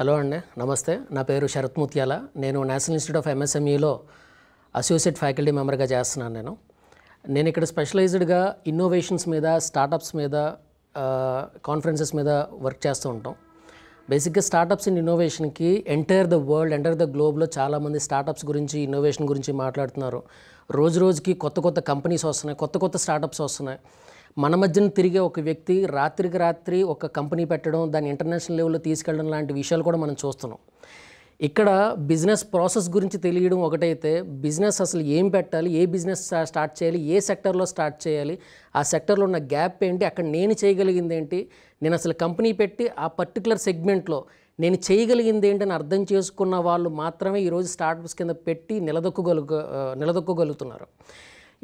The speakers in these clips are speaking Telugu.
హలో అండి నమస్తే నా పేరు శరత్ ముత్యాల నేను నేషనల్ ఇన్స్టిట్యూట్ ఆఫ్ ఎంఎస్ఎంఈలో e అసోసియేట్ ఫ్యాకల్టీ మెంబర్గా చేస్తున్నాను నేను నేను ఇక్కడ స్పెషలైజ్డ్గా ఇన్నోవేషన్స్ మీద స్టార్టప్స్ మీద కాన్ఫరెన్సెస్ మీద వర్క్ చేస్తూ ఉంటాం బేసిక్గా స్టార్టప్స్ ఇన్ ఇన్నోవేషన్కి entire the world entire the గ్లోబ్లో చాలామంది స్టార్టప్స్ గురించి ఇన్నోవేషన్ గురించి మాట్లాడుతున్నారు రోజు రోజుకి కొత్త కొత్త కంపెనీస్ వస్తున్నాయి కొత్త కొత్త స్టార్టప్స్ వస్తున్నాయి మన మధ్యన తిరిగే ఒక వ్యక్తి రాత్రికి రాత్రి ఒక కంపెనీ పెట్టడం దాన్ని ఇంటర్నేషనల్ లెవెల్లో తీసుకెళ్ళడం లాంటి విషయాలు కూడా మనం చూస్తున్నాం ఇక్కడ బిజినెస్ ప్రాసెస్ గురించి తెలియడం ఒకటైతే బిజినెస్ అసలు ఏం పెట్టాలి ఏ బిజినెస్ స్టార్ట్ చేయాలి ఏ సెక్టర్లో స్టార్ట్ చేయాలి ఆ సెక్టర్లో ఉన్న గ్యాప్ ఏంటి అక్కడ నేను చేయగలిగింది ఏంటి నేను అసలు కంపెనీ పెట్టి ఆ పర్టికులర్ సెగ్మెంట్లో నేను చేయగలిగింది ఏంటని అర్థం చేసుకున్న వాళ్ళు మాత్రమే ఈరోజు స్టార్ట్అప్స్ కింద పెట్టి నిలదొక్కగలుగు నిలదొక్కగలుగుతున్నారు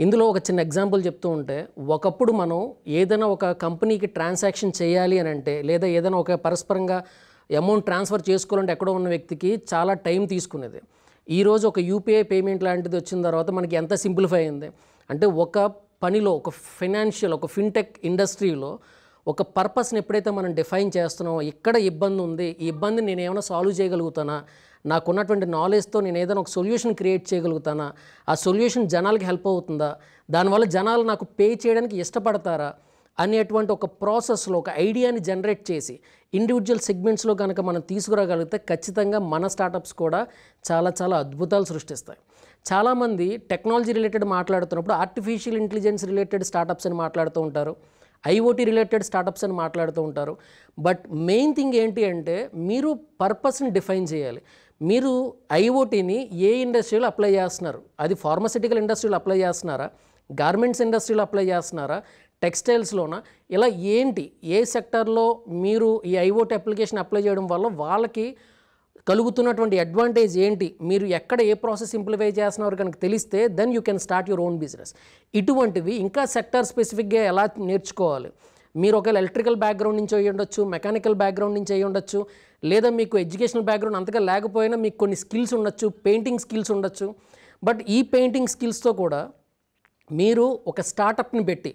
ఇందులో ఒక చిన్న ఎగ్జాంపుల్ చెప్తూ ఉంటే ఒకప్పుడు మనం ఏదైనా ఒక కంపెనీకి ట్రాన్సాక్షన్ చేయాలి అని అంటే లేదా ఏదైనా ఒక పరస్పరంగా అమౌంట్ ట్రాన్స్ఫర్ చేసుకోవాలంటే ఎక్కడో ఉన్న వ్యక్తికి చాలా టైం తీసుకునేది ఈరోజు ఒక యూపీఐ పేమెంట్ లాంటిది వచ్చిన తర్వాత మనకి ఎంత సింప్లిఫై అయింది అంటే ఒక పనిలో ఒక ఫైనాన్షియల్ ఒక ఫిన్టెక్ ఇండస్ట్రీలో ఒక పర్పస్ని ఎప్పుడైతే మనం డిఫైన్ చేస్తున్నామో ఎక్కడ ఇబ్బంది ఉంది ఈ ఇబ్బందిని నేను ఏమైనా సాల్వ్ చేయగలుగుతానా నాకున్నటువంటి నాలెడ్జ్తో నేను ఏదైనా ఒక సొల్యూషన్ క్రియేట్ చేయగలుగుతానా ఆ సొల్యూషన్ జనాలకి హెల్ప్ అవుతుందా దానివల్ల జనాలు నాకు పే చేయడానికి ఇష్టపడతారా అనేటువంటి ఒక ప్రాసెస్లో ఒక ఐడియాని జనరేట్ చేసి ఇండివిజువల్ సెగ్మెంట్స్లో కనుక మనం తీసుకురాగలిగితే ఖచ్చితంగా మన స్టార్టప్స్ కూడా చాలా చాలా అద్భుతాలు సృష్టిస్తాయి చాలామంది టెక్నాలజీ రిలేటెడ్ మాట్లాడుతున్నప్పుడు ఆర్టిఫిషియల్ ఇంటెలిజెన్స్ రిలేటెడ్ స్టార్టప్స్ అని మాట్లాడుతూ ఉంటారు ఐఓటీ రిలేటెడ్ స్టార్టప్స్ అని మాట్లాడుతూ ఉంటారు బట్ మెయిన్ థింగ్ ఏంటి అంటే మీరు పర్పస్ని డిఫైన్ చేయాలి మీరు ఐఓటీని ఏ ఇండస్ట్రీలో అప్లై చేస్తున్నారు అది ఫార్మసిటికల్ ఇండస్ట్రీలో అప్లై చేస్తున్నారా గార్మెంట్స్ ఇండస్ట్రీలో అప్లై చేస్తున్నారా టెక్స్టైల్స్లోన ఇలా ఏంటి ఏ సెక్టర్లో మీరు ఈ ఐఓటీ అప్లికేషన్ అప్లై చేయడం వల్ల వాళ్ళకి కలుగుతున్నటువంటి అడ్వాంటేజ్ ఏంటి మీరు ఎక్కడ ఏ ప్రాసెస్ ఇంప్లిఫై చేస్తున్నారు కనుక తెలిస్తే then you can start your own business ఇటువంటివి ఇంకా సెక్టర్ స్పెసిఫిక్గా ఎలా నేర్చుకోవాలి మీరు ఒకవేళ ఎలక్ట్రికల్ బ్యాక్గ్రౌండ్ నుంచి అయ్యి ఉండొచ్చు మెకానికల్ బ్యాక్గ్రౌండ్ నుంచి అయ్యి ఉండొచ్చు లేదా మీకు ఎడ్యుకేషనల్ బ్యాక్గ్రౌండ్ అంతగా లేకపోయినా మీకు కొన్ని స్కిల్స్ ఉండొచ్చు పెయింటింగ్ స్కిల్స్ ఉండొచ్చు బట్ ఈ పెయింటింగ్ స్కిల్స్తో కూడా మీరు ఒక స్టార్టప్ని పెట్టి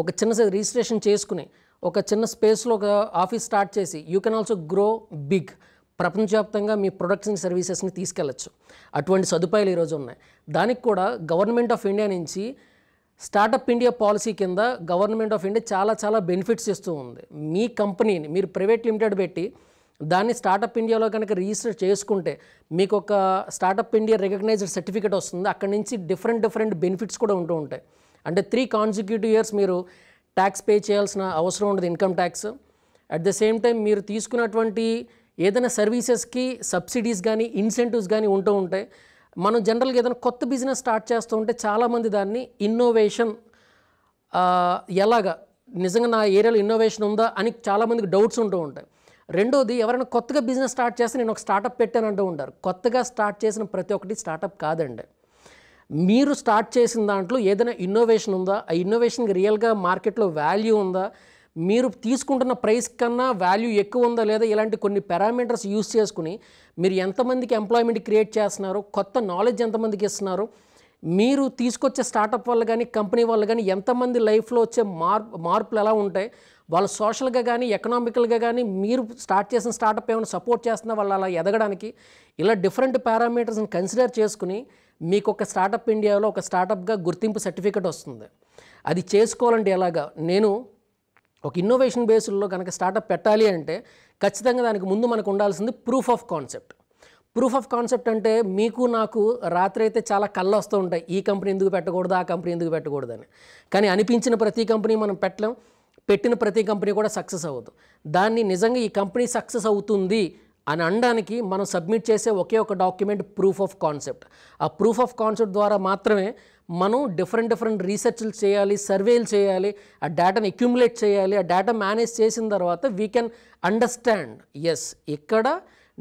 ఒక చిన్న రిజిస్ట్రేషన్ చేసుకుని ఒక చిన్న స్పేస్లో ఒక ఆఫీస్ స్టార్ట్ చేసి you can also grow big ప్రపంచవ్యాప్తంగా మీ ప్రొడక్ట్స్ అండ్ సర్వీసెస్ని తీసుకెళ్ళచ్చు అటువంటి సదుపాయాలు ఈరోజు ఉన్నాయి దానికి కూడా గవర్నమెంట్ ఆఫ్ ఇండియా నుంచి స్టార్టప్ ఇండియా పాలసీ కింద గవర్నమెంట్ ఆఫ్ ఇండియా చాలా చాలా బెనిఫిట్స్ ఇస్తూ ఉంది మీ కంపెనీని మీరు ప్రైవేట్ లిమిటెడ్ పెట్టి దాన్ని స్టార్టప్ ఇండియాలో కనుక రిజిస్టర్ చేసుకుంటే మీకు ఒక స్టార్టప్ ఇండియా రికగ్నైజ్డ్ సర్టిఫికేట్ వస్తుంది అక్కడి నుంచి డిఫరెంట్ డిఫరెంట్ బెనిఫిట్స్ కూడా ఉంటూ ఉంటాయి అంటే త్రీ కాన్సిక్యూటివ్ ఇయర్స్ మీరు ట్యాక్స్ పే చేయాల్సిన అవసరం ఉండదు income tax at the same time మీరు తీసుకున్నటువంటి ఏదైనా సర్వీసెస్కి సబ్సిడీస్ కానీ ఇన్సెంటివ్స్ కానీ ఉంటూ ఉంటాయి మనం జనరల్గా ఏదైనా కొత్త బిజినెస్ స్టార్ట్ చేస్తూ ఉంటే చాలామంది దాన్ని ఇన్నోవేషన్ ఎలాగా నిజంగా నా ఏరియాలో ఇన్నోవేషన్ ఉందా అని చాలామందికి డౌట్స్ ఉంటూ ఉంటాయి రెండోది ఎవరైనా కొత్తగా బిజినెస్ స్టార్ట్ చేస్తే నేను ఒక స్టార్టప్ పెట్టాను అంటూ ఉంటారు కొత్తగా స్టార్ట్ చేసిన ప్రతి ఒక్కటి స్టార్టప్ కాదండి మీరు స్టార్ట్ చేసిన దాంట్లో ఏదైనా ఇన్నోవేషన్ ఉందా ఆ ఇన్నోవేషన్కి రియల్గా మార్కెట్లో వాల్యూ ఉందా మీరు తీసుకుంటున్న ప్రైస్ కన్నా వాల్యూ ఎక్కువ ఉందా లేదా ఇలాంటి కొన్ని పారామీటర్స్ యూస్ చేసుకుని మీరు ఎంతమందికి ఎంప్లాయ్మెంట్ క్రియేట్ చేస్తున్నారు కొత్త నాలెడ్జ్ ఎంతమందికి ఇస్తున్నారు మీరు తీసుకొచ్చే స్టార్టప్ వల్ల కానీ కంపెనీ వల్ల కానీ ఎంతమంది లైఫ్లో వచ్చే మార్ మార్పులు ఎలా ఉంటాయి వాళ్ళ సోషల్గా కానీ ఎకనామికల్గా కానీ మీరు స్టార్ట్ చేసిన స్టార్టప్ ఏమైనా సపోర్ట్ చేస్తున్నా వాళ్ళు అలా ఎదగడానికి ఇలా డిఫరెంట్ పారామీటర్స్ని కన్సిడర్ చేసుకుని మీకు ఒక స్టార్టప్ ఇండియాలో ఒక స్టార్టప్గా గుర్తింపు సర్టిఫికేట్ వస్తుంది అది చేసుకోవాలంటే ఎలాగా నేను ఒక ఇన్నోవేషన్ బేస్లో కనుక స్టార్టప్ పెట్టాలి అంటే ఖచ్చితంగా దానికి ముందు మనకు ఉండాల్సింది proof of concept proof of concept అంటే మీకు నాకు రాత్రి అయితే చాలా కళ్ళు వస్తూ ఉంటాయి ఈ కంపెనీ ఎందుకు పెట్టకూడదు ఆ కంపెనీ ఎందుకు పెట్టకూడదని కానీ అనిపించిన ప్రతి కంపెనీ మనం పెట్టలేం పెట్టిన ప్రతి కంపెనీ కూడా సక్సెస్ అవ్వదు దాన్ని నిజంగా ఈ కంపెనీ సక్సెస్ అవుతుంది అని అనడానికి మనం సబ్మిట్ చేసే ఒకే ఒక డాక్యుమెంట్ ప్రూఫ్ ఆఫ్ కాన్సెప్ట్ ఆ ప్రూఫ్ ఆఫ్ కాన్సెప్ట్ ద్వారా మాత్రమే మనం డిఫరెంట్ డిఫరెంట్ రీసెర్చ్లు చేయాలి సర్వేలు చేయాలి ఆ డేటాను అక్యుములేట్ చేయాలి ఆ డేటా మేనేజ్ చేసిన తర్వాత వీ కెన్ అండర్స్టాండ్ ఎస్ ఇక్కడ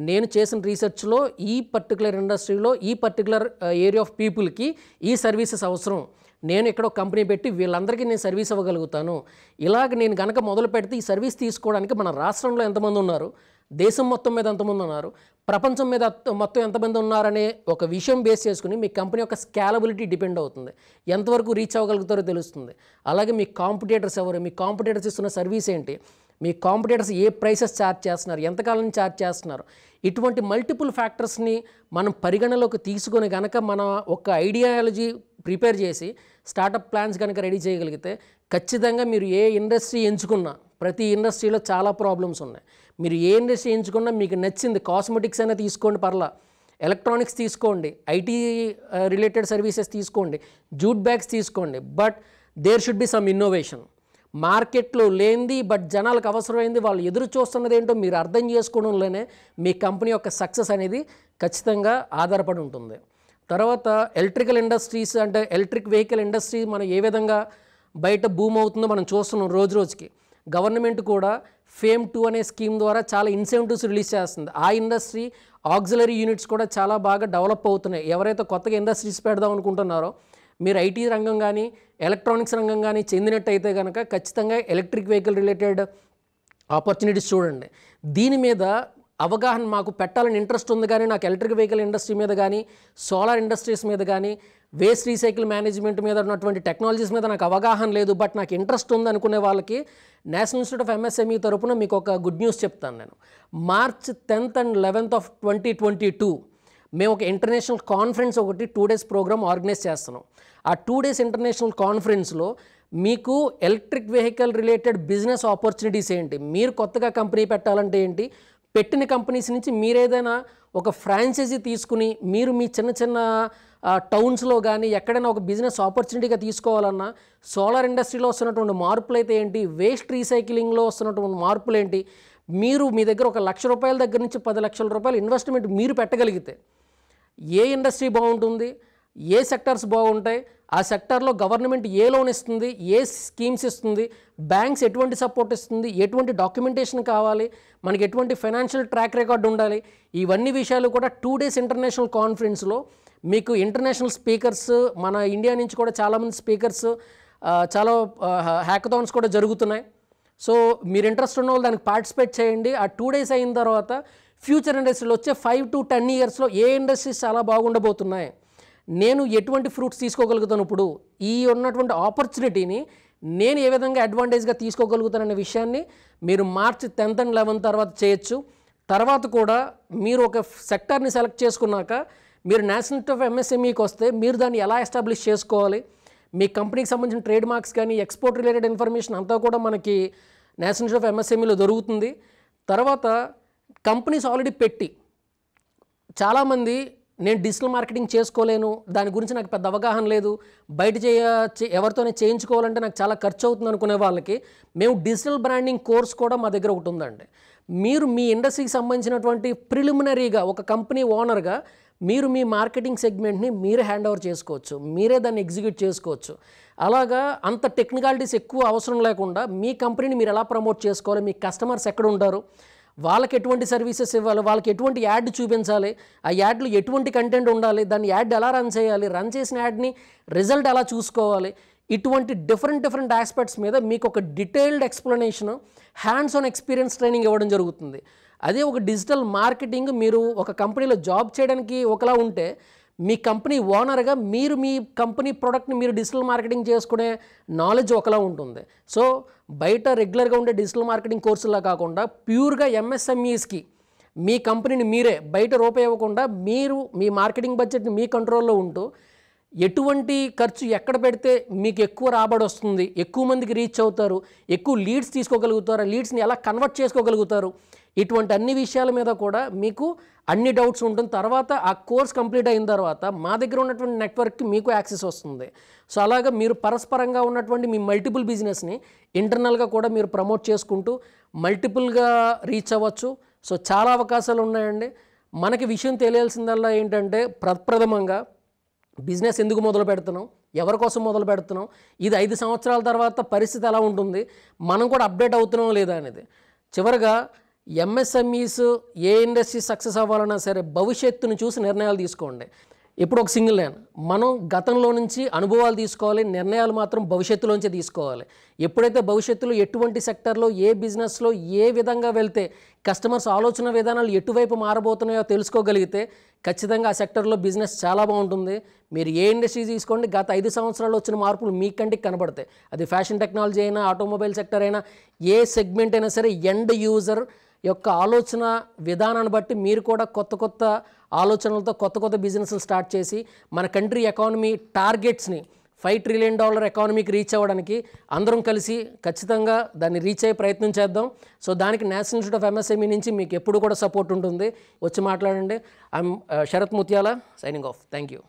నేను చేసిన రీసెర్చ్లో ఈ పర్టికులర్ ఇండస్ట్రీలో ఈ పర్టికులర్ ఏరియా ఆఫ్ పీపుల్కి ఈ సర్వీసెస్ అవసరం నేను ఇక్కడ ఒక కంపెనీ పెట్టి వీళ్ళందరికీ నేను సర్వీస్ ఇవ్వగలుగుతాను ఇలాగ నేను కనుక మొదలు పెడితే ఈ సర్వీస్ తీసుకోవడానికి మన రాష్ట్రంలో ఎంతమంది ఉన్నారు దేశం మొత్తం మీద ఎంతమంది ఉన్నారు ప్రపంచం మీద మొత్తం ఎంతమంది ఉన్నారనే ఒక విషయం బేస్ చేసుకుని మీ కంపెనీ యొక్క స్కేలబిలిటీ డిపెండ్ అవుతుంది ఎంతవరకు రీచ్ అవ్వగలుగుతారో తెలుస్తుంది అలాగే మీ కాంపిటేటర్స్ ఎవరు మీ కాంపిటేటర్స్ ఇస్తున్న సర్వీస్ ఏంటి మీ కాంపిటేటర్స్ ఏ ప్రైసెస్ ఛార్జ్ చేస్తున్నారు ఎంతకాలం ఛార్జ్ చేస్తున్నారు ఇటువంటి మల్టిపుల్ ఫ్యాక్టర్స్ని మనం పరిగణలోకి తీసుకొని కనుక మన ఒక ఐడియాలజీ ప్రిపేర్ చేసి స్టార్టప్ ప్లాన్స్ కనుక రెడీ చేయగలిగితే ఖచ్చితంగా మీరు ఏ ఇండస్ట్రీ ఎంచుకున్నా ప్రతి ఇండస్ట్రీలో చాలా ప్రాబ్లమ్స్ ఉన్నాయి మీరు ఏం చేయించుకున్నా మీకు నచ్చింది కాస్మెటిక్స్ అయినా తీసుకోండి పర్లా ఎలక్ట్రానిక్స్ తీసుకోండి ఐటీ రిలేటెడ్ సర్వీసెస్ తీసుకోండి జూట్ బ్యాగ్స్ తీసుకోండి but there should be some innovation మార్కెట్లో లేనిది బట్ జనాలకు అవసరమైంది వాళ్ళు ఎదురు చూస్తున్నది ఏంటో మీరు అర్థం చేసుకోవడంలోనే మీ కంపెనీ యొక్క సక్సెస్ అనేది ఖచ్చితంగా ఆధారపడి ఉంటుంది తర్వాత ఎలక్ట్రికల్ ఇండస్ట్రీస్ అంటే ఎలక్ట్రిక్ వెహికల్ ఇండస్ట్రీ మనం ఏ విధంగా బయట భూమి అవుతుందో మనం చూస్తున్నాం రోజు రోజుకి గవర్నమెంట్ కూడా ఫేమ్ టూ అనే స్కీమ్ ద్వారా చాలా ఇన్సెంటివ్స్ రిలీజ్ చేస్తుంది ఆ ఇండస్ట్రీ ఆక్సిలరీ యూనిట్స్ కూడా చాలా బాగా డెవలప్ అవుతున్నాయి ఎవరైతే కొత్తగా ఇండస్ట్రీస్ పెడదాం అనుకుంటున్నారో మీరు ఐటీ రంగం కానీ ఎలక్ట్రానిక్స్ రంగం కానీ చెందినట్టయితే కనుక ఖచ్చితంగా ఎలక్ట్రిక్ వెహికల్ రిలేటెడ్ ఆపర్చునిటీస్ చూడండి దీని మీద అవగాహన మాకు పెట్టాలని ఇంట్రెస్ట్ ఉంది కానీ నాకు ఎలక్ట్రిక్ వెహికల్ ఇండస్ట్రీ మీద కానీ సోలార్ ఇండస్ట్రీస్ మీద కానీ వేస్ట్ రీసైకిల్ మేనేజ్మెంట్ మీద ఉన్నటువంటి టెక్నాలజీస్ మీద నాకు అవగాహన లేదు బట్ నాకు ఇంట్రెస్ట్ ఉంది అనుకునే వాళ్ళకి నేషనల్ ఇన్స్టిట్యూట్ ఆఫ్ ఎంఎస్ఎంఈ తరపున మీకు ఒక గుడ్ న్యూస్ చెప్తాను నేను March tenth and eleventh of twenty twenty two మేము ఒక ఇంటర్నేషనల్ కాన్ఫరెన్స్ ఒకటి టూ డేస్ ప్రోగ్రామ్ ఆర్గనైజ్ చేస్తున్నాం ఆ టూ డేస్ ఇంటర్నేషనల్ కాన్ఫరెన్స్లో మీకు electric vehicle related business opportunities ఏంటి మీరు కొత్తగా కంపెనీ పెట్టాలంటే ఏంటి పెట్టిన కంపెనీస్ నుంచి మీరేదైనా ఒక ఫ్రాంచైజీ తీసుకుని మీరు మీ చిన్న చిన్న టౌన్స్లో కానీ ఎక్కడైనా ఒక బిజినెస్ ఆపర్చునిటీగా తీసుకోవాలన్నా సోలార్ ఇండస్ట్రీలో వస్తున్నటువంటి మార్పులు అయితే ఏంటి వేస్ట్ రీసైక్లింగ్లో వస్తున్నటువంటి మార్పులు ఏంటి మీరు మీ దగ్గర ఒక లక్ష రూపాయల దగ్గర నుంచి పది లక్షల రూపాయలు ఇన్వెస్ట్మెంట్ మీరు పెట్టగలిగితే ఏ ఇండస్ట్రీ బాగుంటుంది ఏ సెక్టర్స్ బాగుంటాయి ఆ సెక్టార్లో గవర్నమెంట్ ఏ లోన్ ఇస్తుంది ఏ స్కీమ్స్ ఇస్తుంది బ్యాంక్స్ ఎటువంటి సపోర్ట్ ఇస్తుంది ఎటువంటి డాక్యుమెంటేషన్ కావాలి మనకి ఎటువంటి ఫైనాన్షియల్ ట్రాక్ రికార్డ్ ఉండాలి ఇవన్నీ విషయాలు కూడా టూ డేస్ ఇంటర్నేషనల్ కాన్ఫరెన్స్లో మీకు ఇంటర్నేషనల్ స్పీకర్స్ మన ఇండియా నుంచి కూడా చాలామంది స్పీకర్స్ చాలా హ్యాకథాన్స్ కూడా జరుగుతున్నాయి సో మీరు ఇంట్రెస్ట్ ఉన్న వాళ్ళు దానికి పార్టిసిపేట్ చేయండి ఆ టూ డేస్ అయిన తర్వాత ఫ్యూచర్ ఇండస్ట్రీలో వచ్చే ఫైవ్ టు టెన్ ఇయర్స్లో ఏ ఇండస్ట్రీస్ చాలా బాగుండబోతున్నాయి నేను ఎటువంటి ఫ్రూట్స్ తీసుకోగలుగుతాను ఇప్పుడు ఈ ఉన్నటువంటి ఆపర్చునిటీని నేను ఏ విధంగా అడ్వాంటేజ్గా తీసుకోగలుగుతాననే విషయాన్ని మీరు మార్చ్ టెన్త్ అండ్ లెవెన్ తర్వాత చేయొచ్చు తర్వాత కూడా మీరు ఒక సెక్టార్ని సెలెక్ట్ చేసుకున్నాక మీరు నేషనల్ ఆఫ్ ఎంఎస్ఎంఈకి వస్తే మీరు దాన్ని ఎలా ఎస్టాబ్లిష్ చేసుకోవాలి మీ కంపెనీకి సంబంధించిన ట్రేడ్ మార్క్స్ కానీ ఎక్స్పోర్ట్ రిలేటెడ్ ఇన్ఫర్మేషన్ అంతా కూడా మనకి నేషనల్ ఆఫ్ ఎంఎస్ఎంఈలో దొరుకుతుంది తర్వాత కంపెనీస్ ఆల్రెడీ పెట్టి చాలామంది నేను డిజిటల్ మార్కెటింగ్ చేసుకోలేను దాని గురించి నాకు పెద్ద అవగాహన లేదు బయట చేయ ఎవరితోనే చేయించుకోవాలంటే నాకు చాలా ఖర్చు అవుతుంది అనుకునే వాళ్ళకి మేము డిజిటల్ బ్రాండింగ్ కోర్స్ కూడా మా దగ్గర ఒకటి ఉందండి మీరు మీ ఇండస్ట్రీకి సంబంధించినటువంటి ప్రిలిమినరీగా ఒక కంపెనీ ఓనర్గా మీరు మీ మార్కెటింగ్ సెగ్మెంట్ని మీరే హ్యాండ్ ఓవర్ చేసుకోవచ్చు మీరే దాన్ని ఎగ్జిక్యూట్ చేసుకోవచ్చు అలాగా అంత టెక్నికాలిటీస్ ఎక్కువ అవసరం లేకుండా మీ కంపెనీని మీరు ఎలా ప్రమోట్ చేసుకోవాలి మీ కస్టమర్స్ ఎక్కడ ఉంటారు వాళ్ళకి ఎటువంటి సర్వీసెస్ ఇవ్వాలి వాళ్ళకి ఎటువంటి యాడ్ చూపించాలి ఆ యాడ్లు ఎటువంటి కంటెంట్ ఉండాలి దాన్ని యాడ్ ఎలా రన్ చేయాలి రన్ చేసిన యాడ్ని రిజల్ట్ ఎలా చూసుకోవాలి ఇటువంటి డిఫరెంట్ డిఫరెంట్ ఆస్పెక్ట్స్ మీద మీకు ఒక detailed explanation hands on experience training ఇవ్వడం జరుగుతుంది అదే ఒక డిజిటల్ మార్కెటింగ్ మీరు ఒక కంపెనీలో జాబ్ చేయడానికి ఒకలా ఉంటే మీ కంపెనీ ఓనర్గా మీరు మీ కంపెనీ ప్రోడక్ట్ని మీరు డిజిటల్ మార్కెటింగ్ చేసుకునే నాలెడ్జ్ ఒకలా ఉంటుంది సో బయట రెగ్యులర్గా ఉండే డిజిటల్ మార్కెటింగ్ కోర్సులా కాకుండా ప్యూర్గా ఎంఎస్ఎంఈస్కి మీ కంపెనీని మీరే బయట రూపాయి ఇవ్వకుండా మీరు మీ మార్కెటింగ్ బడ్జెట్ని మీ కంట్రోల్లో ఉంటూ ఎటువంటి ఖర్చు ఎక్కడ పెడితే మీకు ఎక్కువ రాబడి వస్తుంది ఎక్కువ మందికి రీచ్ అవుతారు ఎక్కువ లీడ్స్ తీసుకోగలుగుతారు లీడ్స్ని ఎలా కన్వర్ట్ చేసుకోగలుగుతారు ఇటువంటి అన్ని విషయాల మీద కూడా మీకు అన్ని డౌట్స్ ఉంటుంది తర్వాత ఆ కోర్స్ కంప్లీట్ అయిన తర్వాత మా దగ్గర ఉన్నటువంటి నెట్వర్క్కి మీకు యాక్సెస్ వస్తుంది సో అలాగా మీరు పరస్పరంగా ఉన్నటువంటి మీ మల్టిపుల్ బిజినెస్ని ఇంటర్నల్గా కూడా మీరు ప్రమోట్ చేసుకుంటూ మల్టిపుల్గా రీచ్ అవ్వచ్చు సో చాలా అవకాశాలు ఉన్నాయండి మనకి విషయం తెలియాల్సిందల్లా ఏంటంటే ప్రప్రథమంగా బిజినెస్ ఎందుకు మొదలు పెడుతున్నాం ఎవరి కోసం మొదలు పెడుతున్నాం ఇది ఐదు సంవత్సరాల తర్వాత పరిస్థితి ఎలా ఉంటుంది మనం కూడా అప్డేట్ అవుతున్నాం లేదా అనేది చివరిగా ఎంఎస్ఎంఈస్ ఏ ఇండస్ట్రీ సక్సెస్ అవ్వాలన్నా సరే భవిష్యత్తును చూసి నిర్ణయాలు తీసుకోండి ఇప్పుడు ఒక సింగిల్ లైన్ మనం గతంలో నుంచి అనుభవాలు తీసుకోవాలి నిర్ణయాలు మాత్రం భవిష్యత్తులోంచే తీసుకోవాలి ఎప్పుడైతే భవిష్యత్తులో ఎటువంటి సెక్టర్లో ఏ బిజినెస్లో ఏ విధంగా వెళ్తే కస్టమర్స్ ఆలోచన విధానాలు ఎటువైపు మారబోతున్నాయో తెలుసుకోగలిగితే ఖచ్చితంగా ఆ సెక్టర్లో బిజినెస్ చాలా బాగుంటుంది మీరు ఏ ఇండస్ట్రీ తీసుకోండి గత ఐదు సంవత్సరాలు వచ్చిన మార్పులు మీ కంటికి కనబడతాయి అది ఫ్యాషన్ టెక్నాలజీ అయినా ఆటోమొబైల్ సెక్టర్ అయినా ఏ సెగ్మెంట్ అయినా సరే ఎండ్ యూజర్ యొక్క ఆలోచన విధానాన్ని బట్టి మీరు కూడా కొత్త కొత్త ఆలోచనలతో కొత్త కొత్త బిజినెస్లు స్టార్ట్ చేసి మన కంట్రీ ఎకానమీ టార్గెట్స్ని ఫైవ్ ట్రిలియన్ డాలర్ ఎకానమీకి రీచ్ అవ్వడానికి అందరం కలిసి ఖచ్చితంగా దాన్ని రీచ్ అయ్యే ప్రయత్నం చేద్దాం సో దానికి national institute of MSME e నుంచి మీకు ఎప్పుడు కూడా సపోర్ట్ ఉంటుంది వచ్చి మాట్లాడండి ఐఎమ్ uh, శరత్ ముత్యాల సైనింగ్ ఆఫ్ థ్యాంక్ యూ